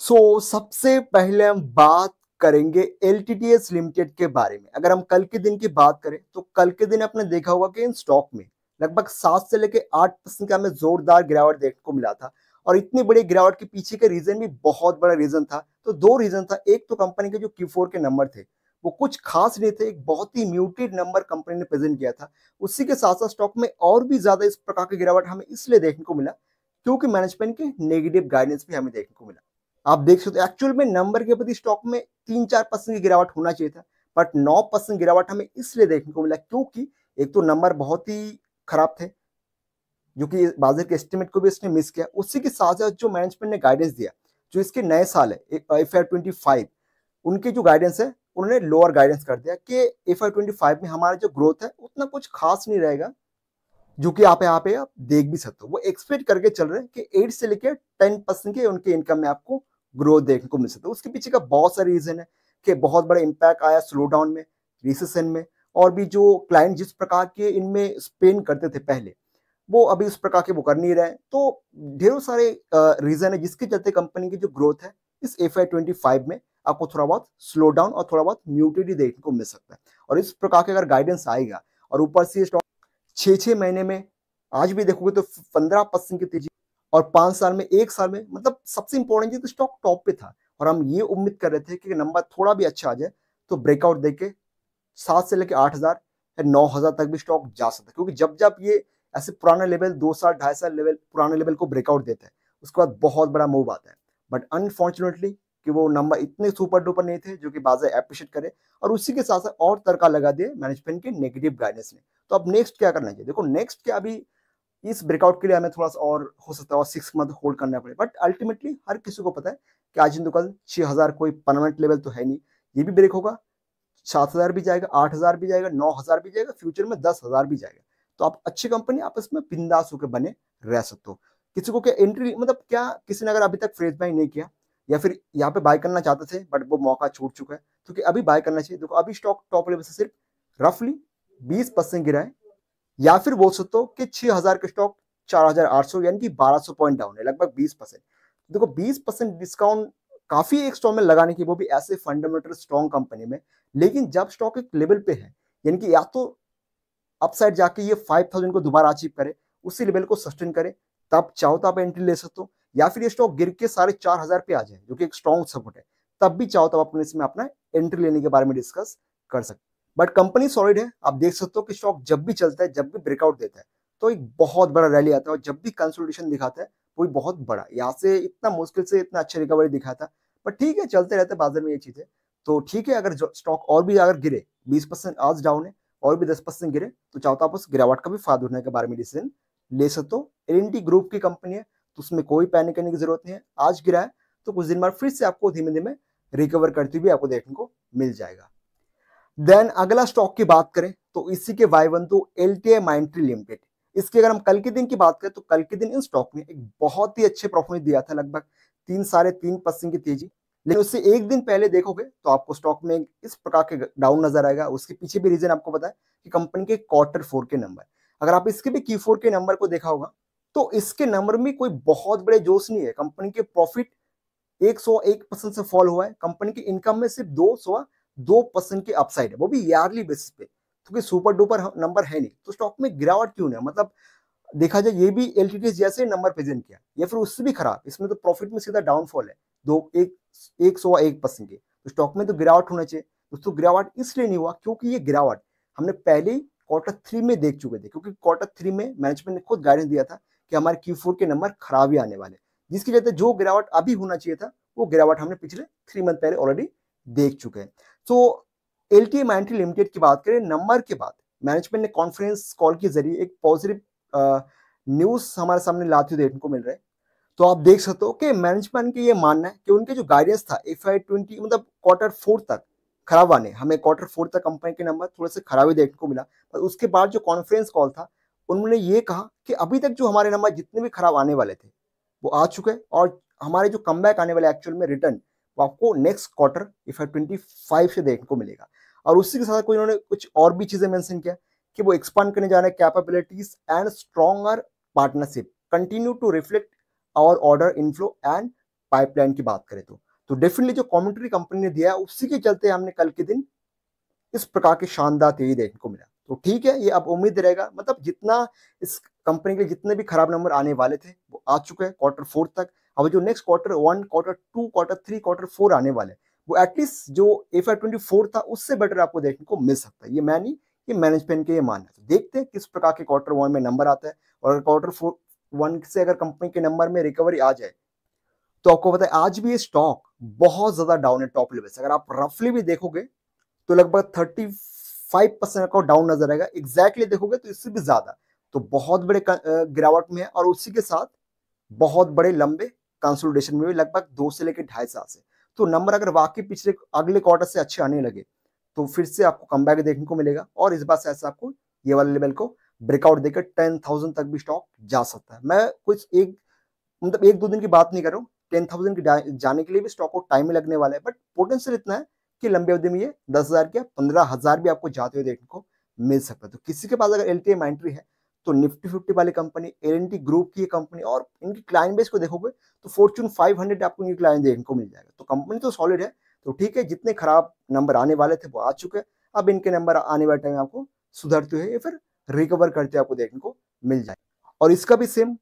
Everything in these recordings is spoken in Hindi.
सो so, सबसे पहले हम बात करेंगे एल लिमिटेड के बारे में अगर हम कल के दिन की बात करें तो कल के दिन आपने देखा होगा कि इन स्टॉक में लगभग सात से लेकर आठ परसेंट का हमें जोरदार गिरावट देखने को मिला था और इतनी बड़ी गिरावट के पीछे का रीजन भी बहुत बड़ा रीजन था तो दो रीजन था एक तो कंपनी के जो Q4 के नंबर थे वो कुछ खास नहीं थे एक बहुत ही म्यूटेड नंबर कंपनी ने प्रेजेंट किया था उसी के साथ साथ स्टॉक में और भी ज्यादा इस प्रकार की गिरावट हमें इसलिए देखने को मिला क्योंकि मैनेजमेंट के नेगेटिव गाइडेंस भी हमें देखने को मिला आप देख सकते हो एक्चुअल में नंबर के प्रति स्टॉक में तीन चार परसेंट की गिरावट होना चाहिए था बट नौ परसेंट गिरावट हमें इसलिए देखने को मिला क्योंकि एक तो नंबर बहुत ही खराब थे जो कि बाजार के एस्टिमेट को भी इसने मिस किया उसी के साथ साथ जो मैनेजमेंट ने गाइडेंस दिया जो इसके नए साल है एफ आई ट्वेंटी फाइव उनके जो गाइडेंस है उन्होंने लोअर गाइडेंस कर दिया कि एफ आई ट्वेंटी फाइव में हमारा जो ग्रोथ है उतना कुछ खास नहीं रहेगा जो कि आप यहाँ पे आप देख भी सकते हो वो एक्सपेक्ट करके चल रहे हैं कि एट से लेकर टेन परसेंट के उनके इनकम में आपको ग्रोथ देखने को मिल सकता है उसके पीछे का बहुत सारे रीज़न है कि बहुत बड़ा इम्पैक्ट आया स्लो डाउन में रिसेसन में और भी जो क्लाइंट जिस प्रकार के इनमें स्पेन करते थे पहले वो अभी उस प्रकार के वो कर नहीं रहे तो ढेरों सारे रीज़न है जिसके चलते कंपनी की जो ग्रोथ है इस एफ आई ट्वेंटी फाइव में आपको थोड़ा बहुत स्लो डाउन और थोड़ा बहुत म्यूटेड ही देखने को मिल सकता है और इस प्रकार के अगर गाइडेंस आएगा और ऊपर से स्टॉक छः छः महीने में आज भी देखोगे तो पंद्रह परसेंट की तेजी और पाँच साल में एक साल में मतलब सबसे इंपॉर्टेंट चीज स्टॉक टॉप पे था और हम ये उम्मीद कर रहे थे कि नंबर थोड़ा भी अच्छा आ जाए तो ब्रेकआउट देके सात से लेकर आठ हज़ार या नौ हज़ार तक भी स्टॉक जा सकता है क्योंकि जब जब ये ऐसे पुराने लेवल दो साल ढाई साल लेवल पुराने लेवल को ब्रेकआउट देता है उसके बाद बहुत बड़ा मूव आता है बट अनफॉर्चुनेटली कि वो नंबर इतने सुपर डुपर नहीं थे जो कि बाजार अप्रिशिएट करे और उसी के साथ साथ और तड़का लगा दिए मैनेजमेंट के नेगेटिव गाइडेंस ने तो अब नेक्स्ट क्या करना चाहिए देखो नेक्स्ट क्या अभी इस ब्रेकआउट के लिए हमें थोड़ा सा और हो सकता है और सिक्स मंथ होल्ड करना पड़े बट अल्टीमेटली हर किसी को पता है कि आज हिंदू कल छः हज़ार कोई परमानेंट लेवल तो है नहीं ये भी ब्रेक होगा सात हज़ार भी जाएगा आठ हज़ार भी जाएगा नौ हज़ार भी जाएगा फ्यूचर में दस हज़ार भी जाएगा तो आप अच्छी कंपनी आप इसमें बिंदास होकर बने रह सकते हो किसी को क्या एंट्री मतलब क्या किसी ने अगर अभी तक फ्रेज बाई नहीं किया या फिर यहाँ पे बाय करना चाहते थे बट वो मौका छूट चुका है तो अभी बाय करना चाहिए देखो अभी स्टॉक टॉप लेवल से सिर्फ रफली 20 परसेंट गिरा है या फिर बोल सकते हो कि 6000 के स्टॉक 4800 यानी कि 1200 पॉइंट डाउन है लगभग 20 परसेंट देखो 20 परसेंट डिस्काउंट काफी एक स्टॉक में लगाने की वो भी ऐसे फंडामेंटल स्ट्रॉन्ग कंपनी में लेकिन जब स्टॉक एक लेवल पे है यानी कि या तो अपसाइड जाके ये 5000 को दोबारा अचीव करे उसी लेवल को सस्टेन करे तब चाहो तो आप एंट्री ले सकते हो या फिर ये स्टॉक गिर के साढ़े चार हजार पे आ जाए जो कि एक स्ट्रॉन्ग सपोर्ट है तब भी चाहो तो आप अपने इसमें अपना एंट्री लेने के बारे में डिस्कस कर सकते बट कंपनी सॉलिड है आप देख सकते हो कि स्टॉक जब भी चलता है जब भी ब्रेकआउट देता है तो एक बहुत बड़ा रैली आता है और जब भी कंसोलिडेशन दिखाता है वो बहुत बड़ा यहाँ से इतना मुश्किल से इतना अच्छा रिकवरी दिखाता पर ठीक है चलते रहते बाजार में ये चीज़ें तो ठीक है अगर स्टॉक और भी अगर गिरे बीस परसेंट आज डाउन है और भी दस परसेंट गिरे तो चाहता तो आप उस गिरावट का भी फायदा उठने के बारे में डिसीजन ले सकते हो एल ग्रुप की कंपनी है तो उसमें कोई पैनिक करने की जरूरत नहीं है आज गिरा है तो कुछ दिन बाद फिर से आपको धीमे धीमे रिकवर करती हुई आपको देखने को मिल जाएगा देन अगला स्टॉक की बात करें तो इसी के वाई वन तो L T I Mindtree Limited इसकी अगर हम कल के दिन की बात करें तो कल के दिन इन स्टॉक ने एक बहुत ही अच्छे प्रॉफिट दिया था लगभग तीन साढ़े तीन परसेंट की तेजी लेकिन उससे एक दिन पहले देखोगे तो आपको स्टॉक में इस प्रकार के डाउन नजर आएगा उसके पीछे भी रीजन आपको पता है कि कंपनी के क्वार्टर फोर के नंबर अगर आप इसके भी की फोर के नंबर को देखा होगा तो इसके नंबर में कोई बहुत बड़े जोश नहीं है कंपनी के प्रॉफिट एक परसेंट से फॉल हुआ है कंपनी की इनकम में सिर्फ दो सौ दो परसेंट के अपसाइड है वो भी ईयरली बेसिस पे क्योंकि सुपर डुपर नंबर है नहीं तो स्टॉक में गिरावट क्यों नहीं मतलब देखा जाए ये भी एल जैसे नंबर प्रेजेंट किया या फिर उससे भी खराब इसमें तो प्रॉफिट में सीधा डाउनफॉल है दो एक एक सौ एक परसेंट के तो स्टॉक में तो गिरावट होना चाहिए दोस्तों गिरावट इसलिए नहीं हुआ क्योंकि ये गिरावट हमने पहले ही क्वार्टर थ्री में देख चुके थे क्योंकि क्वार्टर थ्री में मैनेजमेंट ने खुद गाइडेंस दिया था कि हमारे क्यू फोर के नंबर खराब ही आने वाले जिसकी वजह जो गिरावट अभी होना चाहिए था वो गिरावट हमने पिछले थ्री मंथ पहले ऑलरेडी देख चुके हैं तो एल टी एम लिमिटेड की बात करें नंबर के बाद मैनेजमेंट ने कॉन्फ्रेंस कॉल के जरिए एक पॉजिटिव न्यूज हमारे सामने लाते हुए देखने को मिल रहा है तो आप देख सकते हो कि मैनेजमेंट के ये मानना है कि उनके जो गाइडेंस था एफ आई ट्वेंटी मतलब क्वार्टर फोर तक खराब आने हमें क्वार्टर फोर तक कंपनी के नंबर थोड़े से खराब ही देखने को मिला पर उसके बाद जो कॉन्फ्रेंस कॉल था उन्होंने ये कहा कि अभी तक जो हमारे नंबर जितने भी खराब आने वाले थे वो आ चुके हैं और हमारे जो कम आने वाले एक्चुअल में रिटर्न वो आपको next quarter F twenty five से देखने को मिलेगा और उसी के साथ कोई उन्होंने कुछ और भी चीज़ें मैंशन किया कि वो एक्सपांड करने जा रहे हैं capabilities and stronger partnership continue to reflect our order inflow and pipeline की बात करें तो तो डेफिनेटली जो कॉमेंट्री कंपनी ने दिया है उसी के चलते हमने कल के दिन इस प्रकार के शानदार तेजी देखने को मिला तो ठीक है ये अब उम्मीद रहेगा मतलब जितना इस कंपनी के जितने भी खराब नंबर आने वाले थे वो आ चुके हैं क्वार्टर फोर्थ तक अब जो next quarter one quarter two quarter three quarter four आने वाले वो एटलीस्ट जो एफ ट्वेंटी फोर था उससे बेटर आपको देखने को मिल सकता है ये मैं नहीं ये मैनेजमेंट के ये मानना तो देखते हैं किस प्रकार के क्वार्टर वन में नंबर आता है और अगर क्वार्टर फोर वन से अगर कंपनी के नंबर में रिकवरी आ जाए तो आपको पता है आज भी ये स्टॉक बहुत ज्यादा डाउन है टॉप लेवल से अगर आप रफली भी देखोगे तो लगभग थर्टी फाइव परसेंट का डाउन नजर आएगा एग्जैक्टली देखोगे तो इससे भी ज्यादा तो बहुत बड़े गिरावट में है और उसी के साथ बहुत बड़े लंबे कंसोलिडेशन में भी लगभग दो से लेकर ढाई साल से तो नंबर अगर वाकई पिछले अगले क्वार्टर से अच्छे आने लगे तो फिर से आपको कम देखने को मिलेगा और इस बार से आपको ये वाले लेवल को ब्रेकआउट देकर टेन थाउजेंड तक भी स्टॉक जा सकता है मैं कुछ एक मतलब एक दो दिन की बात नहीं कर रहा हूँ टेन थाउजेंड के जाने के लिए भी स्टॉक को टाइम लगने वाला है बट पोटेंशियल इतना है कि लंबे अवधि में ये दस हज़ार या पंद्रह हज़ार भी आपको जाते हुए देखने को मिल सकता है तो किसी के पास अगर एल एंट्री है तो निफ्टी फिफ्टी वाली कंपनी एल ग्रुप की कंपनी और इनकी क्लाइंट बेस को देखोगे तो फॉर्चून 500 आपको इनकी क्लाइंट देखने को मिल जाएगा तो कंपनी तो सॉलिड है तो ठीक है जितने खराब नंबर आने वाले थे वो आ चुके हैं अब इनके नंबर आने वाले टाइम आपको सुधरते हुए फिर रिकवर करते आपको देखने को मिल जाए और इसका भी सेम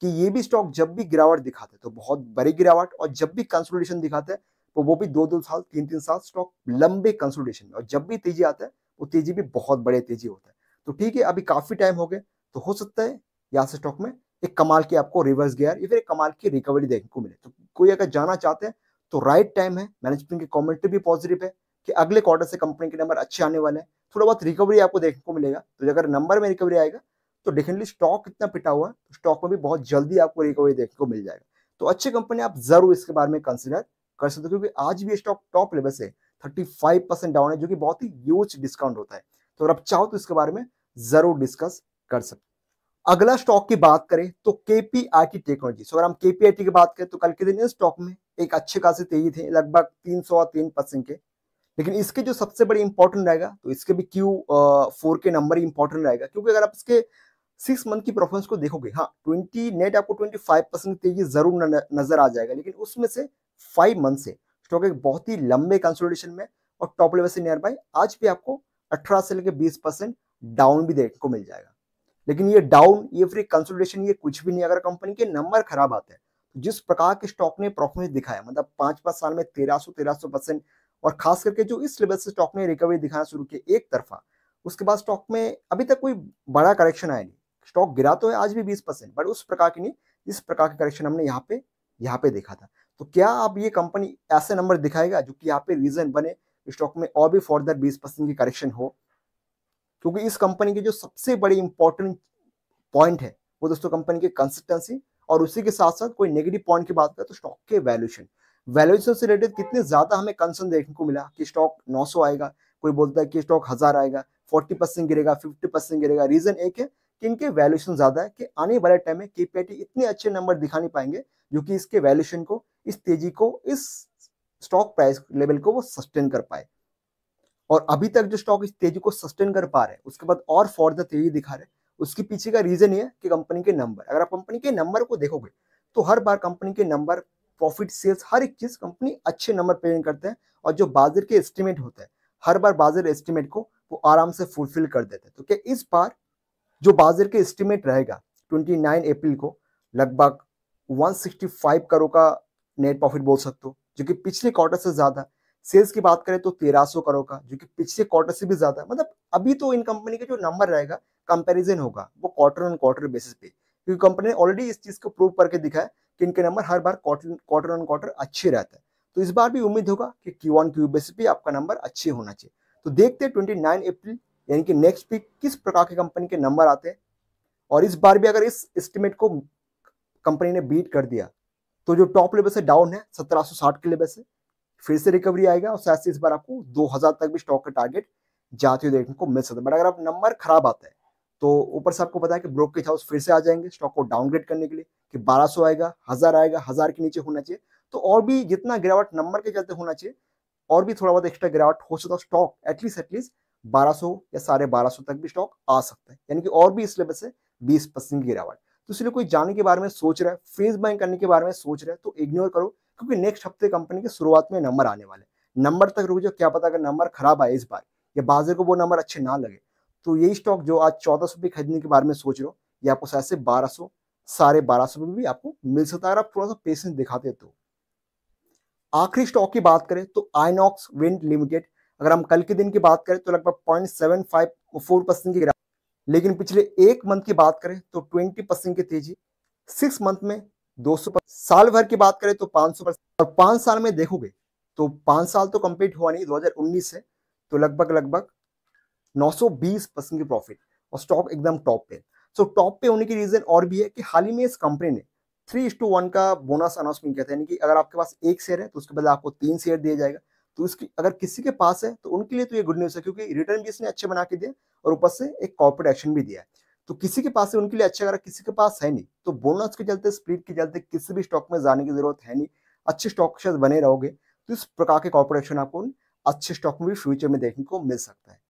कि ये भी स्टॉक जब भी गिरावट दिखाते तो बहुत बड़ी गिरावट और जब भी कंसोलिडेशन दिखाते हैं तो वो भी दो दो साल तीन तीन साल स्टॉक लंबे कंसोलिडेशन में और जब भी तेजी आता है वो तेजी भी बहुत बड़े तेजी होता है तो ठीक है अभी काफी टाइम हो गया तो हो सकता है यहाँ से स्टॉक में एक कमाल की आपको रिवर्स गियर या फिर एक कमाल की रिकवरी देखने को मिले तो कोई अगर जाना चाहते हैं तो राइट टाइम है मैनेजमेंट की कॉमेंट्री भी पॉजिटिव है कि अगले क्वार्टर से कंपनी के नंबर अच्छे आने वाले हैं थोड़ा बहुत रिकवरी आपको देखने को मिलेगा तो अगर नंबर में रिकवरी आएगा तो डेफिनेटली स्टॉक इतना पिटा हुआ है तो स्टॉक में भी बहुत जल्दी आपको रिकवरी देखने को मिल जाएगा तो अच्छी कंपनी आप जरूर इसके बारे में कंसिडर कर सकते हो क्योंकि आज भी स्टॉक टॉप लेवल से थर्टी परसेंट डाउन है जो कि बहुत ही यूज डिस्काउंट होता है तो अगर आप चाहो तो इसके बारे में जरूर डिस्कस कर सकते अगला स्टॉक की बात करें तो केपीआईटी टेक्नोलॉजी अगर हम केपीआईटी की बात करें तो कल के दिन इस स्टॉक में एक अच्छे खासे तेजी थे लगभग तीन सौ तीन परसेंट के लेकिन इसके जो सबसे बड़ी इंपॉर्टेंट रहेगा तो इसके भी क्यू फोर के नंबर इंपॉर्टेंट रहेगा क्योंकि अगर आप इसके सिक्स मंथ की परफॉर्मेंस को देखोगे हाँ ट्वेंटी नेट आपको ट्वेंटी फाइव परसेंट तेजी जरूर नजर आ जाएगा लेकिन उसमें से फाइव मंथ से स्टॉक एक बहुत ही लंबे कंसोलिडेशन में और टॉप लेवल से नियर बाय आज भी आपको अठारह से लेकर बीस परसेंट डाउन भी देखने को मिल जाएगा लेकिन ये डाउन ये फिर कंसोलिडेशन ये कुछ भी नहीं अगर कंपनी के नंबर खराब आते हैं तो जिस प्रकार के स्टॉक ने परफॉर्मेंस दिखाया मतलब पांच पांच साल में तेरह सौ तेरह सौ परसेंट और खास करके जो इस लेवल से स्टॉक ने रिकवरी दिखाना शुरू किया एक तरफा उसके बाद स्टॉक में अभी तक कोई बड़ा करेक्शन आया नहीं स्टॉक गिरा तो है आज भी बीस परसेंट बट उस प्रकार की नहीं इस प्रकार के करेक्शन हमने यहाँ पे यहाँ पे देखा था तो क्या आप ये कंपनी ऐसे नंबर दिखाएगा जो कि यहाँ पे रीजन बने स्टॉक में और भी फॉर्दर बीस परसेंट की करेक्शन हो क्योंकि इस कंपनी की जो सबसे बड़ी इंपॉर्टेंट पॉइंट है वो दोस्तों कंपनी की कंसिस्टेंसी और उसी के साथ साथ कोई नेगेटिव पॉइंट की बात करें तो स्टॉक के वैल्यूशन वैल्यूएशन से रिलेटेड कितने ज्यादा हमें कंसर्न देखने को मिला कि स्टॉक 900 आएगा कोई बोलता है कि स्टॉक हजार आएगा 40 परसेंट गिरेगा 50 परसेंट गिरेगा रीजन एक है कि इनके वैल्यूएशन ज्यादा है कि आने वाले टाइम में केपीआईटी इतने अच्छे नंबर दिखा नहीं पाएंगे जो कि इसके वैल्यूएशन को इस तेजी को इस स्टॉक प्राइस लेवल को वो सस्टेन कर पाए और अभी तक जो स्टॉक इस तेजी को सस्टेन कर पा रहे हैं उसके बाद और फॉर द तेजी दिखा रहे हैं उसके पीछे का रीजन ये कि कंपनी के नंबर अगर आप कंपनी के नंबर को देखोगे तो हर बार कंपनी के नंबर प्रॉफिट सेल्स हर एक चीज कंपनी अच्छे नंबर पे करते हैं और जो बाजार के एस्टिमेट होते हैं हर बार बाजार एस्टिमेट को वो आराम से फुलफिल कर देते हैं तो क्या इस बार जो बाजार के एस्टिमेट रहेगा 29 अप्रैल को लगभग 165 करोड़ का नेट प्रॉफिट बोल सकते हो जो कि पिछले क्वार्टर से ज्यादा सेल्स की बात करें तो तेरह सौ करोड़ का जो कि पिछले क्वार्टर से भी ज्यादा मतलब अभी तो इन कंपनी के जो नंबर रहेगा कंपैरिजन होगा वो क्वार्टर ऑन क्वार्टर बेसिस पे क्योंकि कंपनी ने ऑलरेडी इस चीज को प्रूव करके दिखा है कि इनके नंबर हर बार क्वार्टर ऑन क्वार्टर अच्छे रहता है तो इस बार भी उम्मीद होगा कि क्यू ऑन क्यू बेसिस पे आपका नंबर अच्छे होना चाहिए तो देखते हैं ट्वेंटी नाइन अप्रैल यानी कि नेक्स्ट वीक किस प्रकार के कंपनी के नंबर आते हैं और इस बार भी अगर इस एस्टिमेट को कंपनी ने बीट कर दिया तो जो टॉप लेवल से डाउन है सत्रह के लेवल से फिर से रिकवरी आएगा और शायद से इस बार आपको 2000 तक भी स्टॉक का टारगेट जाते हुए देखने को मिल सकता है बट अगर आप नंबर खराब आता है तो ऊपर से आपको पता है कि ब्रोकेज हाउस फिर से आ जाएंगे स्टॉक को डाउनग्रेड करने के लिए कि 1200 आएगा हज़ार आएगा हज़ार के नीचे होना चाहिए तो और भी जितना गिरावट नंबर के चलते होना चाहिए और भी थोड़ा बहुत एक्स्ट्रा गिरावट हो सकता है स्टॉक एटलीस्ट एटलीस्ट 1200 या साढ़े बारह तक भी स्टॉक आ सकता है यानी कि और भी इस लेवल से बीस परसेंट गिरावट तो इसलिए कोई जाने के बारे में सोच रहा है फेस बाइंग करने के बारे में सोच रहा है तो इग्नोर करो क्योंकि नेक्स्ट हफ्ते कंपनी के शुरुआत में नंबर आने वाले नंबर तक रुक जाओ क्या पता अगर नंबर खराब आए इस बार या बाजार को वो नंबर अच्छे ना लगे तो यही स्टॉक जो आज चौदह सौ भी खरीदने के बारे में सोच रहे हो ये आपको शायद से बारह सौ साढ़े बारह सौ में भी आपको मिल सकता है अगर आप थोड़ा सा पेशेंस दिखाते तो आखिरी स्टॉक की बात करें तो आइनॉक्स विंड लिमिटेड अगर हम कल के दिन की बात करें तो लगभग point seven five four percent की गिरावट लेकिन पिछले एक मंथ की बात करें तो ट्वेंटी परसेंट की तेजी सिक्स मंथ में दो साल भर की बात करें तो पांच सौ और पांच साल में देखोगे तो पांच साल तो कंप्लीट हुआ नहीं 2019 से तो लगभग लगभग 920 परसेंट की प्रॉफिट और स्टॉक एकदम टॉप पे सो so, टॉप पे होने की रीज़न और भी है कि हाल ही में इस कंपनी ने थ्री इस टू वन का बोनस अनाउंसमेंट किया था यानी कि अगर आपके पास एक शेयर है तो उसके बदले आपको तीन शेयर दिया जाएगा तो उसकी अगर किसी के पास है तो उनके लिए तो ये गुड न्यूज़ है क्योंकि रिटर्न भी इसने अच्छे बना के दिया और ऊपर से एक कॉर्पोरेट एक्शन भी दिया है तो किसी के पास है उनके लिए अच्छा अगर किसी के पास है नहीं तो बोनस के चलते स्प्रीड के चलते किसी भी स्टॉक में जाने की जरूरत है नहीं अच्छे स्टॉक शायद बने रहोगे तो इस प्रकार के कॉर्पोरेशन आपको अच्छे स्टॉक में भी फ्यूचर में देखने को मिल सकता है